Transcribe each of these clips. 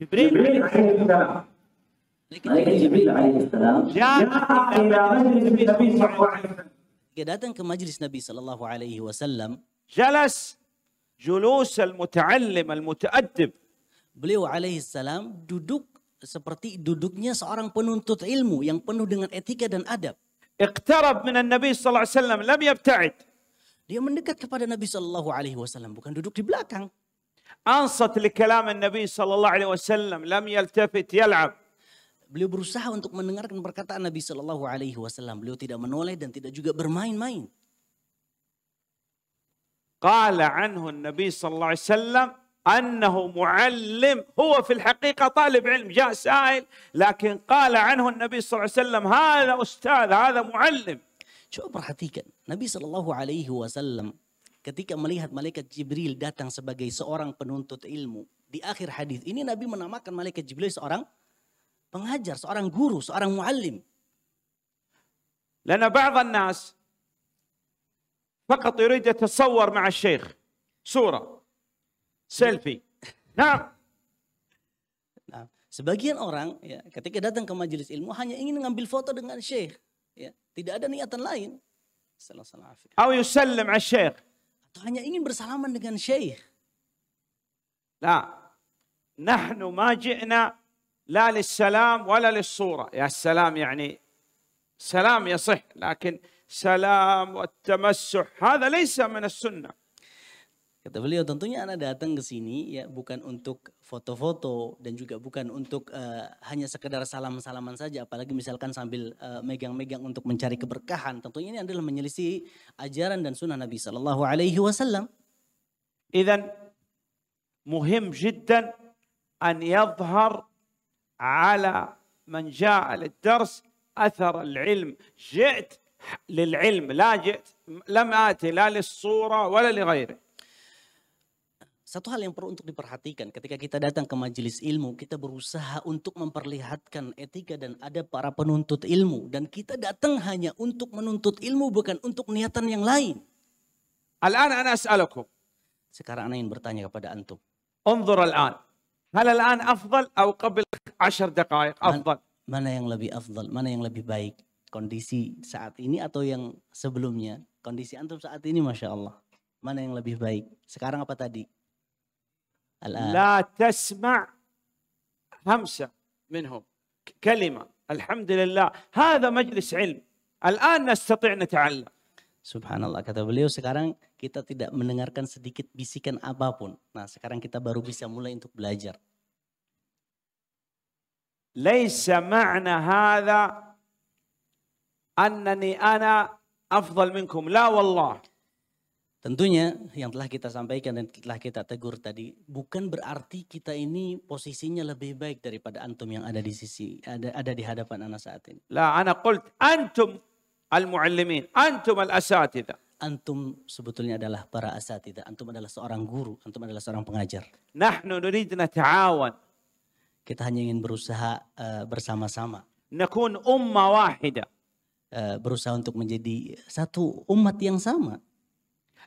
جبريل عليه السلام datang ke majlis Nabi sallallahu Alaihi Wasallam. Jalas julus al-muta'allim al-muta'addib. Beliau alaihi salam duduk seperti duduknya seorang penuntut ilmu yang penuh dengan etika dan adab. Iqtarab an Nabi sallallahu alaihi wasallam lam yabta'id. Dia mendekat kepada Nabi sallallahu alaihi wasallam bukan duduk di belakang. أنصت لكلام النبي صلى الله عليه وسلم لم يلتفت يلعب Beliau berusaha untuk mendengarkan perkataan Nabi Shallallahu Alaihi Wasallam. Beliau tidak menoleh dan tidak juga bermain-main. قال عنه النبي صلى الله عليه وسلم أنه معلم هو في الحقيقة طالب علم جاء سائل لكن قال عنه النبي صلى الله عليه وسلم هذا أستاذ هذا معلم Coba perhatikan Nabi Shallallahu Alaihi Wasallam ketika melihat malaikat Jibril datang sebagai seorang penuntut ilmu. Di akhir hadis ini Nabi menamakan malaikat Jibril seorang pengajar, seorang guru, seorang muallim. Lana ba'dhan nas faqat yurid yatasawwar ma'a syekh, Surah. selfie. Nah. Nah, sebagian orang ya, ketika datang ke majelis ilmu hanya ingin mengambil foto dengan syekh. Ya, tidak ada niatan lain. Salah salah Atau yusallim al syekh. hanya ingin bersalaman dengan syekh. لا نحن ما جئنا لا للسلام ولا للصورة يا السلام يعني سلام يصح لكن سلام والتمسح هذا ليس من السنة Kata beliau, tentunya Anda datang ke sini ya bukan untuk foto-foto dan juga bukan untuk uh, hanya sekedar salam-salaman saja, apalagi misalkan sambil megang eh, megang-megang untuk mencari keberkahan. Tentunya ini adalah menyelisih ajaran dan sunnah Nabi Shallallahu Alaihi Wasallam. Idan muhim jiddan an yadhhar ala man ja'al dars athar al-ilm. Ji't lil-ilm, la ji't lam ati la lis-sura wala li satu hal yang perlu untuk diperhatikan ketika kita datang ke majelis ilmu, kita berusaha untuk memperlihatkan etika dan ada para penuntut ilmu. Dan kita datang hanya untuk menuntut ilmu, bukan untuk niatan yang lain. Al-an ana Sekarang ana ingin bertanya kepada antum. Unzur al-an. Hal al-an atau qabil 10 daqaiq afdal? Mana yang lebih afdal? Mana yang lebih baik? Kondisi saat ini atau yang sebelumnya? Kondisi antum saat ini Masya Allah. Mana yang lebih baik? Sekarang apa tadi? الآن لا تسمع همسة منهم كلمة الحمد لله هذا مجلس علم الآن نستطيع نتعلم سبحان الله كتب beliau sekarang kita tidak mendengarkan sedikit bisikan apapun. Nah sekarang kita baru bisa mulai untuk belajar. ليس معنى هذا أنني أنا أفضل منكم لا والله Tentunya yang telah kita sampaikan dan telah kita tegur tadi bukan berarti kita ini posisinya lebih baik daripada antum yang ada di sisi ada ada di hadapan anak saat ini. La ana qult antum al-muallimin, antum al-asatidah. Antum sebetulnya adalah para asatidah, antum adalah seorang guru, antum adalah seorang pengajar. Nahnu nuridna ta'awan. Kita hanya ingin berusaha uh, bersama-sama. Nakun umma wahida. Uh, berusaha untuk menjadi satu umat yang sama.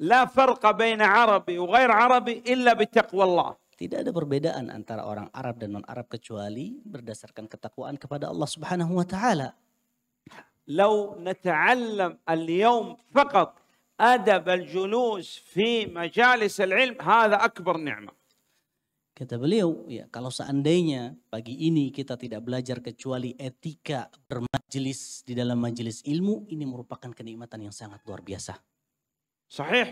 La farqa baina Arabi wa ghair Arabi illa bitaqwa Tidak ada perbedaan antara orang Arab dan non-Arab kecuali berdasarkan ketakwaan kepada Allah Subhanahu wa taala. Lau nata'allam al-yawm faqat adab al-julus fi majalis al-ilm hadha akbar ni'mah. Kata beliau, ya kalau seandainya pagi ini kita tidak belajar kecuali etika bermajelis di dalam majelis ilmu, ini merupakan kenikmatan yang sangat luar biasa. صحيح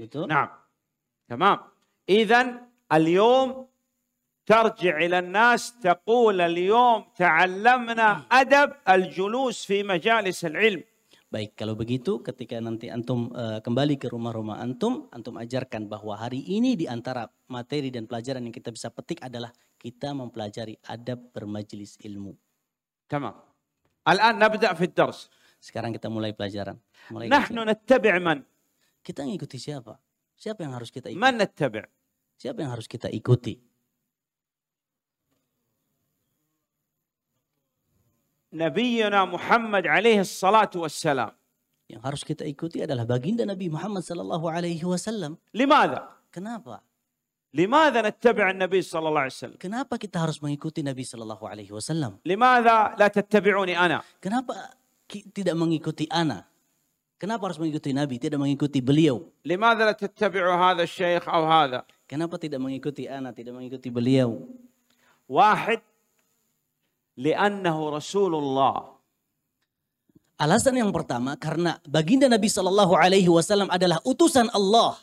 betul نعم تمام اذا اليوم ترجع الى الناس تقول اليوم تعلمنا ادب الجلوس في مجالس العلم Baik, kalau begitu ketika nanti antum uh, kembali ke rumah-rumah antum, antum ajarkan bahwa hari ini di antara materi dan pelajaran yang kita bisa petik adalah kita mempelajari adab bermajelis ilmu. Tamam. Al-an nabda fi Sekarang kita mulai pelajaran. Mulai Nahnu nattabi' man kita ngikuti siapa? Siapa yang harus kita ikuti? Man nattabi'? Siapa yang harus kita ikuti? Nabiyyuna Muhammad alaihi salatu wassalam. Yang harus kita ikuti adalah baginda Nabi Muhammad sallallahu alaihi wasallam. Limada? Kenapa? لماذا نتبع النبي صلى الله عليه وسلم؟ Kenapa kita harus mengikuti Nabi sallallahu alaihi wasallam? لماذا لا تتبعوني أنا؟ Kenapa tidak mengikuti ana? Kenapa harus mengikuti Nabi, tidak mengikuti beliau? لماذا لا تتبع هذا Kenapa tidak mengikuti ana, tidak mengikuti beliau? Wahid لأنه Alasan yang pertama karena baginda Nabi Sallallahu Alaihi Wasallam adalah utusan Allah.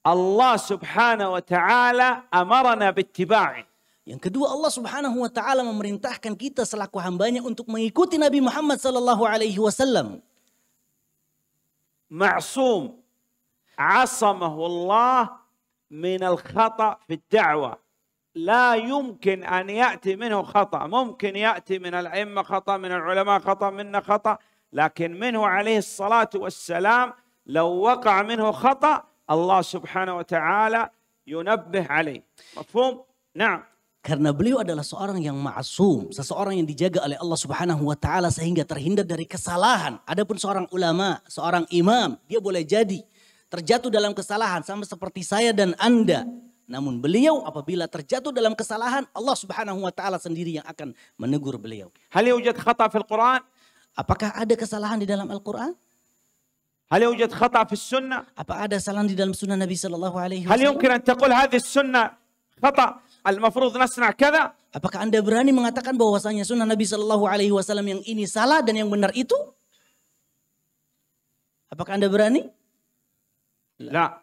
Allah Subhanahu Wa Taala amarana bittiba'i. Yang kedua Allah Subhanahu Wa Taala memerintahkan kita selaku hambanya untuk mengikuti Nabi Muhammad Sallallahu Alaihi Wasallam. معصوم عصمه الله من الخطأ في الدعوة لا يمكن أن يأتي منه خطأ ممكن يأتي من الأئمة خطأ من العلماء خطأ منا خطأ لكن منه عليه الصلاة والسلام لو وقع منه خطأ الله سبحانه وتعالى ينبه عليه مفهوم؟ نعم Karena beliau adalah seorang yang ma'asum, seseorang yang dijaga oleh Allah Subhanahu wa taala sehingga terhindar dari kesalahan. Adapun seorang ulama, seorang imam, dia boleh jadi terjatuh dalam kesalahan sama seperti saya dan Anda. Namun beliau apabila terjatuh dalam kesalahan, Allah Subhanahu wa taala sendiri yang akan menegur beliau. Hal yujad khata fil Quran? Apakah ada kesalahan di dalam Al-Qur'an? هل يوجد خطأ في Sunnah, apa ada kesalahan di dalam sunnah Nabi sallallahu alaihi wasallam? هل يمكن أن تقول هذه السنة خطأ al-mafrud nasna kada. Apakah Anda berani mengatakan bahwasanya sunnah Nabi Shallallahu alaihi wasallam yang ini salah dan yang benar itu? Apakah Anda berani? La.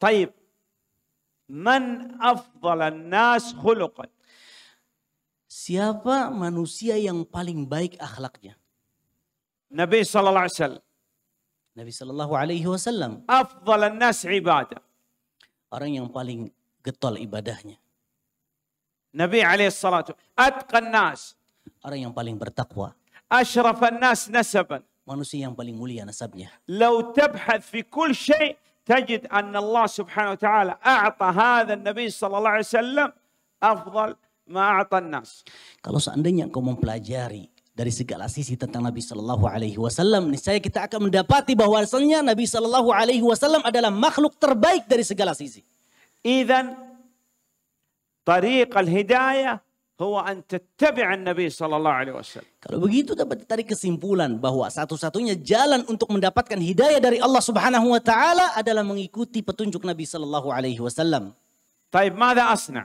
Taib. Man afdal nas khuluqan. Siapa manusia yang paling baik akhlaknya? Nabi sallallahu alaihi wasallam. Nabi sallallahu alaihi wasallam. nas ibadah. Orang yang paling getol ibadahnya. Nabi alaihi salatu atqan nas. Orang yang paling bertakwa. Ashrafan nas nasaban. Manusia yang paling mulia nasabnya. Lau tabhath fi kul syai' تجد أن الله سبحانه وتعالى أعطى هذا النبي صلى الله عليه وسلم أفضل ما أعطى الناس. Kalau seandainya engkau mempelajari dari segala sisi tentang Nabi Shallallahu Alaihi Wasallam, niscaya kita akan mendapati bahwasannya Nabi Shallallahu Alaihi Wasallam adalah makhluk terbaik dari segala sisi. إذا طريق الهداية هو أن تتبع النبي صلى الله عليه وسلم. Kalau begitu dapat ditarik kesimpulan bahwa satu-satunya jalan untuk mendapatkan hidayah dari Allah Subhanahu wa taala adalah mengikuti petunjuk Nabi sallallahu alaihi wasallam. Taib, ماذا أصنع?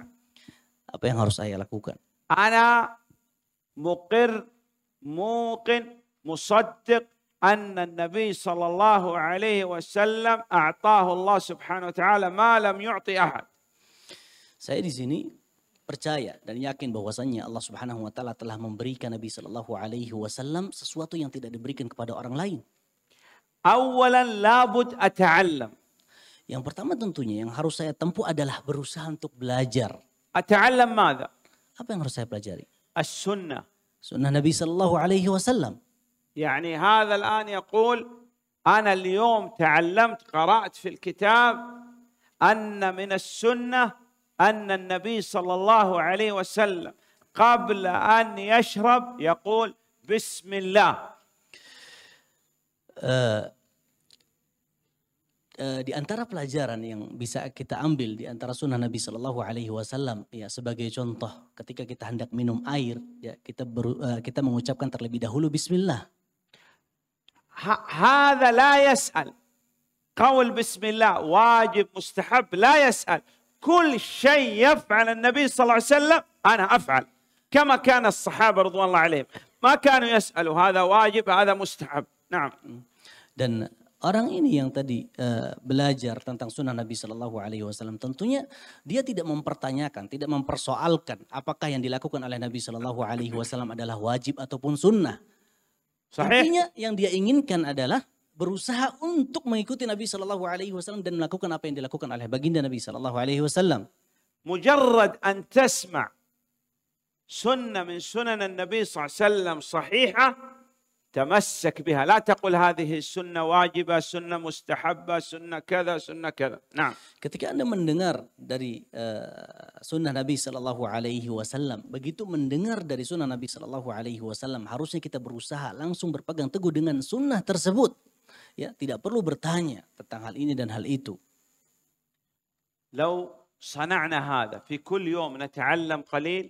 Apa yang harus saya lakukan? Ana muqir, muqin, musaddiq anna Nabi sallallahu alaihi wasallam a'tahu Allah subhanahu wa ta'ala ma lam yu'ti ahad. Saya di sini percaya dan yakin bahwasannya Allah Subhanahu wa taala telah memberikan Nabi sallallahu alaihi wasallam sesuatu yang tidak diberikan kepada orang lain. Awalan labud ata'allam. Yang pertama tentunya yang harus saya tempuh adalah berusaha untuk belajar. Ata'allam madha? Apa yang harus saya pelajari? As-sunnah. Sunnah Nabi sallallahu alaihi wasallam. يعني هذا الآن يقول أنا اليوم تعلمت قرأت في الكتاب أن من السنة أن النبي صلى الله عليه وسلم قبل أن يشرب يقول بسم الله uh, di antara pelajaran yang bisa kita ambil di antara sunnah Nabi Shallallahu Alaihi Wasallam ya sebagai contoh ketika kita hendak minum air ya kita ber, kita mengucapkan terlebih dahulu Bismillah هذا لا يسأل قول بسم الله واجب مستحب لا يسأل كل شيء يفعل النبي صلى الله عليه وسلم أنا أفعل كما كان الصحابة رضوان الله عليهم ما كانوا يسألوا هذا واجب هذا مستحب نعم dan orang ini yang tadi uh, belajar tentang sunnah Nabi Shallallahu Alaihi Wasallam tentunya dia tidak mempertanyakan, tidak mempersoalkan apakah yang dilakukan oleh Nabi Shallallahu Alaihi Wasallam adalah wajib ataupun sunnah. Intinya yang dia inginkan adalah berusaha untuk mengikuti Nabi sallallahu alaihi wasallam dan melakukan apa yang dilakukan oleh baginda Nabi sallallahu alaihi wasallam. Mujarrad an tasma' sunnah min sunan Nabi sallallahu alaihi wasallam sahihah تمسك بها لا تقل هذه السنة واجبة سنة مستحبة سنة كذا سنة كذا نعم ketika Anda mendengar dari uh, sunnah Nabi Shallallahu alaihi wasallam begitu mendengar dari sunnah Nabi Shallallahu alaihi wasallam harusnya kita berusaha langsung berpegang teguh dengan sunnah tersebut ya tidak perlu bertanya tentang hal ini dan hal itu لو صنعنا هذا في كل يوم نتعلم قليل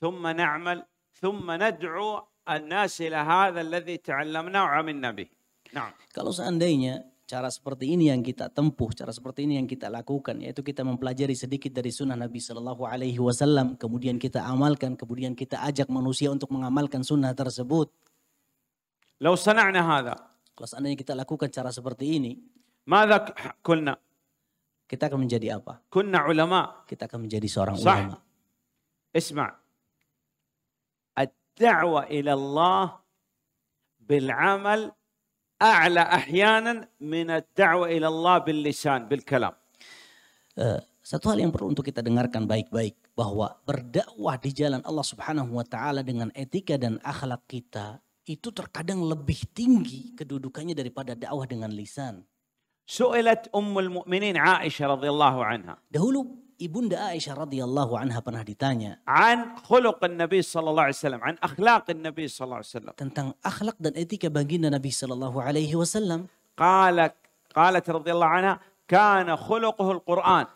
ثم نعمل ثم ندعو an-nas ila hadha alladhi ta'allamna wa نعم Kalau seandainya cara seperti ini yang kita tempuh, cara seperti ini yang kita lakukan, yaitu kita mempelajari sedikit dari sunnah Nabi Shallallahu Alaihi Wasallam, kemudian kita amalkan, kemudian kita ajak manusia untuk mengamalkan sunnah tersebut. Lau sana'na hadha. Kalau seandainya kita lakukan cara seperti ini, Mada kulna? Kita akan menjadi apa? Kunna ulama. Kita akan menjadi seorang ulama. Isma. الدعوة إلى الله بالعمل أعلى أحيانا من الدعوة إلى الله باللسان بالكلام eh, Satu hal yang perlu untuk kita dengarkan baik-baik bahwa berdakwah di jalan Allah Subhanahu wa taala dengan etika dan akhlak kita itu terkadang lebih tinggi kedudukannya daripada dakwah dengan lisan. Su'ilat Ummul Mukminin Aisyah radhiyallahu anha. Dahulu Ibunda Aisyah radhiyallahu anha pernah ditanya an khuluq Nabi sallallahu alaihi wasallam, an akhlaq Nabi sallallahu alaihi wasallam. Tentang akhlak dan etika baginda Nabi sallallahu alaihi wasallam. Qalat qalat radhiyallahu anha kana khuluquhu al-Qur'an.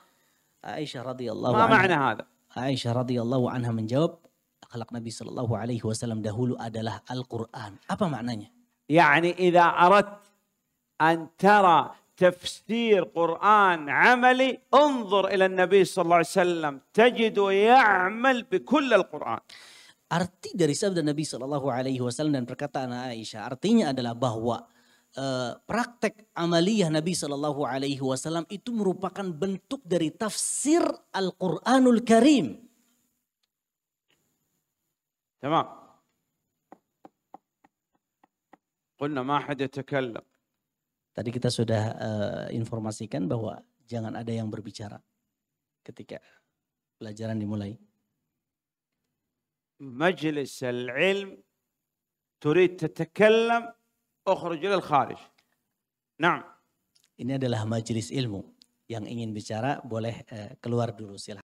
Aisyah radhiyallahu anha. Ma makna hadha? Aisyah radhiyallahu anha menjawab akhlak Nabi sallallahu alaihi wasallam dahulu adalah Al-Qur'an. Apa maknanya? Ya'ni idza aradt an tara تفسير قرآن عملي انظر إلى النبي صلى الله عليه وسلم تجد يعمل بكل القرآن Arti dari sabda Nabi Shallallahu Alaihi Wasallam dan perkataan Aisyah artinya adalah bahwa uh, praktek amaliyah Nabi Shallallahu Alaihi Wasallam itu merupakan bentuk dari tafsir Al Quranul Karim. Tama. Qulna ما حد يتكلم. Tadi kita sudah uh, informasikan bahwa jangan ada yang berbicara ketika pelajaran dimulai. Majelis ilm turid tatakallam ukhruj lil kharij. Naam. Ini adalah majelis ilmu. Yang ingin bicara boleh uh, keluar dulu silahkan.